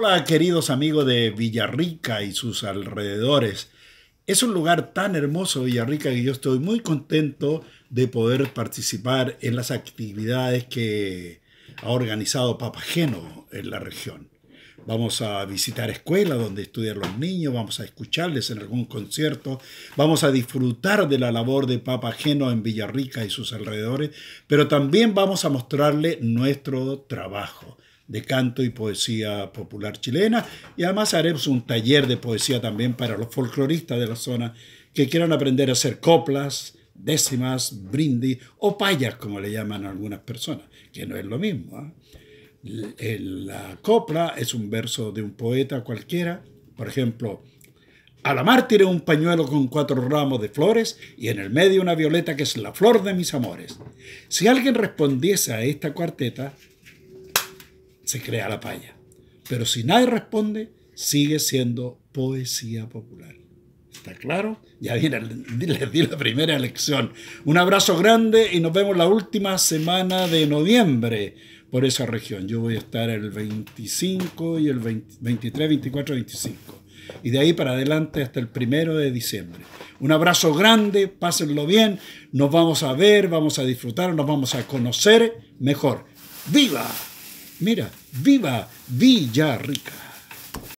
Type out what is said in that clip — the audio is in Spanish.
Hola queridos amigos de Villarrica y sus alrededores. Es un lugar tan hermoso Villarrica que yo estoy muy contento de poder participar en las actividades que ha organizado Papageno en la región. Vamos a visitar escuelas donde estudian los niños, vamos a escucharles en algún concierto, vamos a disfrutar de la labor de Papageno en Villarrica y sus alrededores, pero también vamos a mostrarle nuestro trabajo de canto y poesía popular chilena. Y además haremos un taller de poesía también para los folcloristas de la zona que quieran aprender a hacer coplas, décimas, brindis o payas, como le llaman algunas personas, que no es lo mismo. ¿ah? La copla es un verso de un poeta cualquiera, por ejemplo, a la mártir un pañuelo con cuatro ramos de flores y en el medio una violeta que es la flor de mis amores. Si alguien respondiese a esta cuarteta, se crea la palla. Pero si nadie responde, sigue siendo poesía popular. ¿Está claro? Ya viene, les di la primera lección. Un abrazo grande y nos vemos la última semana de noviembre por esa región. Yo voy a estar el 25 y el 23, 24, 25. Y de ahí para adelante hasta el primero de diciembre. Un abrazo grande, pásenlo bien, nos vamos a ver, vamos a disfrutar, nos vamos a conocer mejor. ¡Viva! Mira, ¡Viva Villa Rica.